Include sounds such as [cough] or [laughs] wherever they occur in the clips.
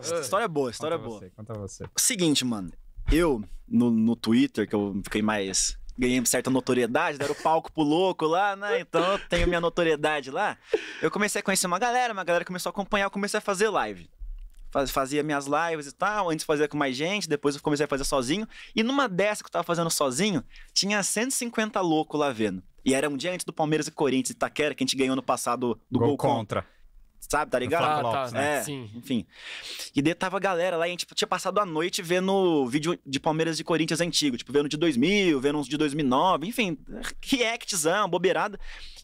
História boa, história conta boa. Você, conta você. Seguinte, mano. Eu, no, no Twitter, que eu fiquei mais. Ganhei certa notoriedade, deram o palco pro louco lá, né? Então eu tenho minha notoriedade lá. Eu comecei a conhecer uma galera, uma galera começou a acompanhar, eu comecei a fazer live. Fazia minhas lives e tal, antes fazia com mais gente, depois eu comecei a fazer sozinho. E numa dessa que eu tava fazendo sozinho, tinha 150 louco lá vendo. E era um dia antes do Palmeiras e Corinthians e Itaquera, que a gente ganhou no passado do gol, gol contra. contra. Sabe, tá ligado? Ah, Lopes, tá, né? É, Sim. Enfim. E daí tava a galera lá e a gente tinha passado a noite vendo vídeo de Palmeiras e Corinthians antigo, tipo, vendo de 2000, vendo uns de 2009, enfim, reactzão, bobeirada.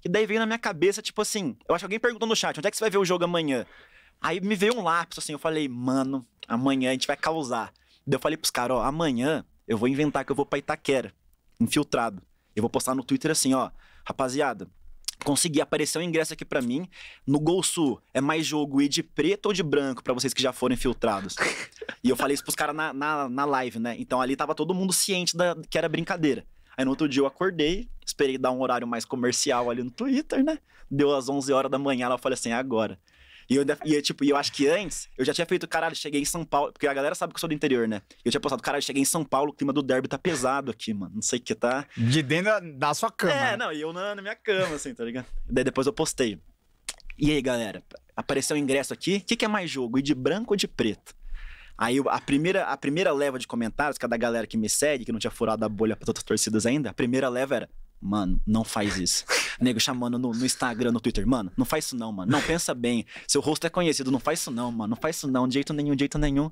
E daí veio na minha cabeça, tipo assim, eu acho que alguém perguntou no chat, onde é que você vai ver o jogo amanhã? Aí me veio um lápis, assim, eu falei, mano, amanhã a gente vai causar. Daí eu falei pros caras, ó, amanhã eu vou inventar que eu vou pra Itaquera, infiltrado. Eu vou postar no Twitter assim, ó, rapaziada, consegui aparecer um ingresso aqui para mim. No Gol Sul, é mais jogo ir de preto ou de branco para vocês que já foram infiltrados. [laughs] e eu falei isso pros caras na, na, na, live, né? Então ali tava todo mundo ciente da, que era brincadeira. Aí no outro dia eu acordei, esperei dar um horário mais comercial ali no Twitter, né? Deu às 11 horas da manhã, ela falei assim: é agora. E eu, e eu, tipo, e eu acho que antes, eu já tinha feito, caralho, cheguei em São Paulo, porque a galera sabe que eu sou do interior, né? Eu tinha postado, caralho, cheguei em São Paulo, o clima do derby tá pesado aqui, mano. Não sei o que tá. De dentro da, sua cama. É, não, e eu na, na, minha cama, assim, tá ligado? Daí depois eu postei. E aí, galera, apareceu o um ingresso aqui. O que, que é mais jogo? E de branco ou de preto? Aí a primeira, a primeira leva de comentários, que é da galera que me segue, que não tinha furado a bolha para todas as torcidas ainda, a primeira leva era: mano, não faz isso. Nego chamando no, no, Instagram, no Twitter, mano, não faz isso não, mano. Não pensa bem. Seu rosto é conhecido, não faz isso não, mano. Não faz isso não, de jeito nenhum, de jeito nenhum.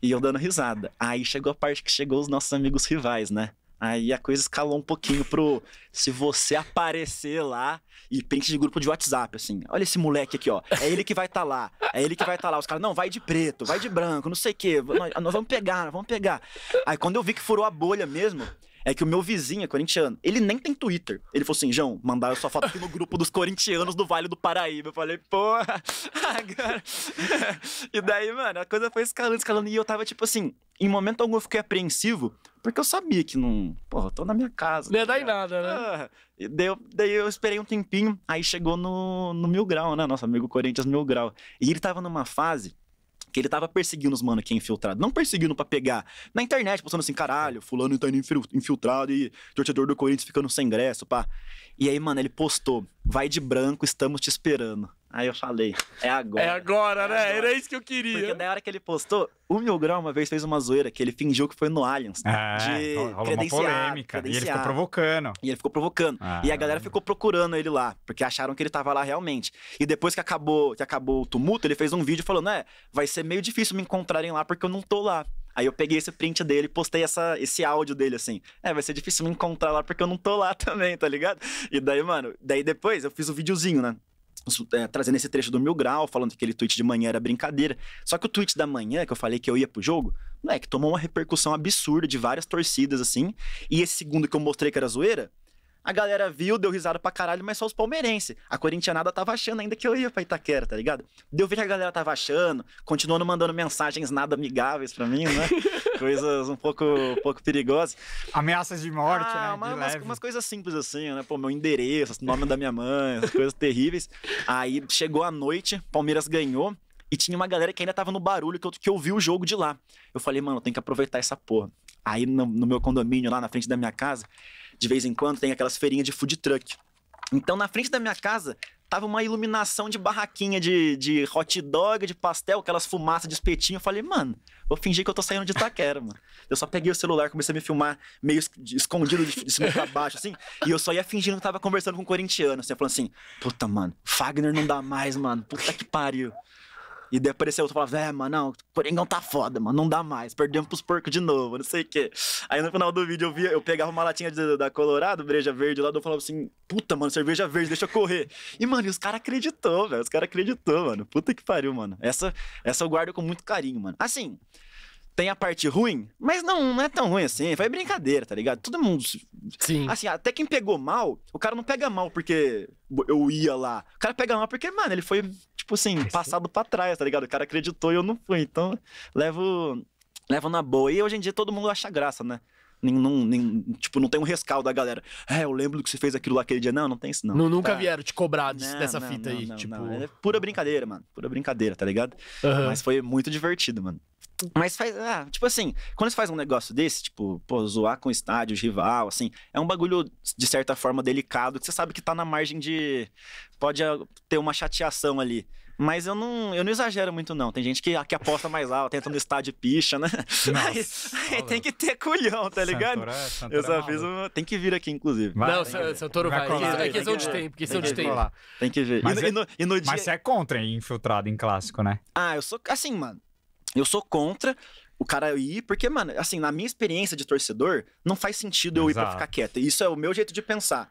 E eu dando risada. Aí chegou a parte que chegou os nossos amigos rivais, né? Aí a coisa escalou um pouquinho pro se você aparecer lá e pente de grupo de WhatsApp, assim. Olha esse moleque aqui, ó. É ele que vai estar tá lá. É ele que vai estar tá lá. Os caras, não, vai de preto, vai de branco, não sei o quê. Nós, nós vamos pegar, nós vamos pegar. Aí quando eu vi que furou a bolha mesmo, é que o meu vizinho é corintiano. Ele nem tem Twitter. Ele falou assim: João, mandaram sua foto aqui no grupo dos corintianos do Vale do Paraíba. Eu falei, porra, [laughs] agora. e daí, mano, a coisa foi escalando, escalando. E eu tava tipo assim: em momento algum eu fiquei apreensivo, porque eu sabia que não. Porra, tô na minha casa. Não ia tá dar em nada, né? Ah, daí, eu, daí eu esperei um tempinho, aí chegou no, no Mil Grau, né? Nosso amigo Corinthians Mil Grau. E ele tava numa fase que ele tava perseguindo os mano que é infiltrado. Não perseguindo para pegar. Na internet, postando assim, caralho, fulano tá indo infiltrado e torcedor do Corinthians ficando sem ingresso, pá. E aí, mano, ele postou vai de branco, estamos te esperando. Aí eu falei, é agora. É agora, é né? Agora. Era isso que eu queria. Porque na hora que ele postou, o Mil Grau uma vez fez uma zoeira que ele fingiu que foi no Allianz. Ah, de rolou uma polêmica. E ele ficou provocando. E ele ficou provocando. Ah, e a galera ficou procurando ele lá, porque acharam que ele tava lá realmente. E depois que acabou, que acabou o tumulto, ele fez um vídeo falando: é, vai ser meio difícil me encontrarem lá porque eu não tô lá. Aí eu peguei esse print dele, postei essa, esse áudio dele assim. É, vai ser difícil me encontrar lá porque eu não tô lá [laughs] também, tá ligado? E daí, mano, daí depois eu fiz o um videozinho, né? É, trazendo esse trecho do Mil Grau, falando que aquele tweet de manhã era brincadeira. Só que o tweet da manhã, que eu falei que eu ia pro jogo, moleque, tomou uma repercussão absurda de várias torcidas, assim. E esse segundo que eu mostrei que era zoeira, a galera viu, deu risada pra caralho, mas só os palmeirenses. A corintianada tava achando ainda que eu ia pra Itaquera, tá ligado? Deu ver que a galera tava achando, continuando mandando mensagens nada amigáveis pra mim, né? [laughs] Coisas um pouco, um pouco perigosas. Ameaças de morte, ah, né? Uma, de umas, umas, coisas simples assim, né? Pô, meu endereço, nome da minha mãe, essas coisas terríveis. Aí chegou a noite, Palmeiras ganhou. E tinha uma galera que ainda tava no barulho que eu, que eu vi o jogo de lá. Eu falei, mano, tem que aproveitar essa porra. Aí no, no meu condomínio, lá na frente da minha casa, de vez em quando tem aquelas feirinhas de food truck. Então, na frente da minha casa, tava uma iluminação de barraquinha de, de hot dog, de pastel, aquelas fumaças de espetinho. Eu falei, mano, vou fingir que eu tô saindo de Itaquera, mano. Eu só peguei o celular, comecei a me filmar meio escondido de, de cima pra baixo, assim. E eu só ia fingindo que tava conversando com um corintiano, assim. ia falando assim, puta, mano, Fagner não dá mais, mano. Puta que pariu. E daí apareceu outro falava, é, mano, não, o Coringão tá foda, mano, não dá mais, perdemos pros porcos de novo, não sei o quê. Aí no final do vídeo eu via, eu pegava uma latinha de, da Colorado, breja verde lá, eu falava assim, puta, mano, cerveja verde, deixa eu correr. E, mano, e os caras acreditou, velho, os caras acreditou, mano, puta que pariu, mano. Essa, essa eu guardo com muito carinho, mano. Assim, tem a parte ruim, mas não, não é tão ruim assim. Foi brincadeira, tá ligado? Todo mundo. Sim. Assim, até quem pegou mal, o cara não pega mal porque eu ia lá. O cara pega mal porque, mano, ele foi tipo assim, passado para trás, tá ligado? O cara acreditou e eu não fui. Então, levo, levo na boa. E hoje em dia todo mundo acha graça, né? Não, nem, tipo, não tem um rescaldo da galera. É, eu lembro que você fez aquilo lá aquele dia. Não, não tem isso, não. não nunca tá. vieram te cobrar não, dessa não, fita aí, tipo... É pura brincadeira, mano. Pura brincadeira, tá ligado? Uhum. Mas foi muito divertido, mano. Mas faz, ah, tipo assim, quando você faz um negócio desse, tipo, pô, zoar com estádio, rival, assim, é um bagulho, de certa forma, delicado, que você sabe que tá na margem de. Pode ah, ter uma chateação ali. Mas eu não, eu não exagero muito, não. Tem gente que, que aposta mais alto, entra no estádio e picha, né? Nossa, [laughs] aí, aí tem que ter culhão, tá ligado? Santora, Santora eu só é fiz uma... Tem que vir aqui, inclusive. Vai, não, seu touro vai. vai. É, é questão de tempo, questão de tempo. Tem que ver. Mas, e, é, no, e no dia... mas você é contra hein, infiltrado em clássico, né? Ah, eu sou... Assim, mano... Eu sou contra o cara ir, porque, mano, assim, na minha experiência de torcedor, não faz sentido eu Exato. ir pra ficar quieto. Isso é o meu jeito de pensar.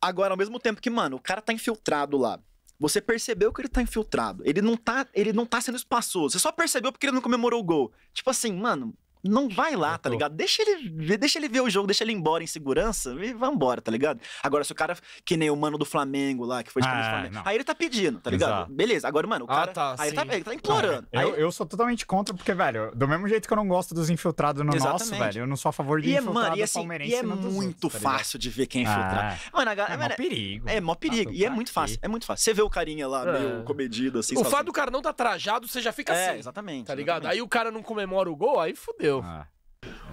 Agora, ao mesmo tempo que, mano, o cara tá infiltrado lá. Você percebeu que ele tá infiltrado. Ele não tá, ele não tá sendo espaçoso. Você só percebeu porque ele não comemorou o gol. Tipo assim, mano, não vai lá, tá ligado? Deixa ele, deixa ele ver o jogo, deixa ele ir embora em segurança e vambora, tá ligado? Agora, se o cara, que nem o mano do Flamengo lá, que foi de ah, é, Flamengo, não. aí ele tá pedindo, tá ligado? Exato. Beleza, agora, mano, o ah, cara. Ah, tá, aí ele tá, ele tá, implorando. É, eu, aí... eu sou totalmente contra, porque, velho, do mesmo jeito que eu não gosto dos infiltrados no Exatamente. nosso, velho, eu não sou a favor de e infiltrado é, mano, e assim, palmeirense. E é muito tá outros, fácil tá de ver quem é infiltrado. Ah, mano, a galera, é mó perigo. É mó perigo. e é muito fácil, é muito fácil. Você vê o carinha lá, é. meio comedido, assim. O fato assim. do cara não tá trajado, você já fica assim. Exatamente. Tá ligado? Aí o cara não comemora o gol, aí fudeu. Valeu. Ah.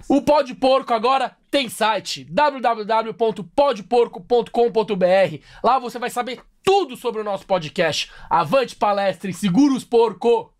O Pó de Porco agora tem site www.podporco.com.br. Lá você vai saber tudo sobre o nosso podcast. Avante palestra e segura os porco!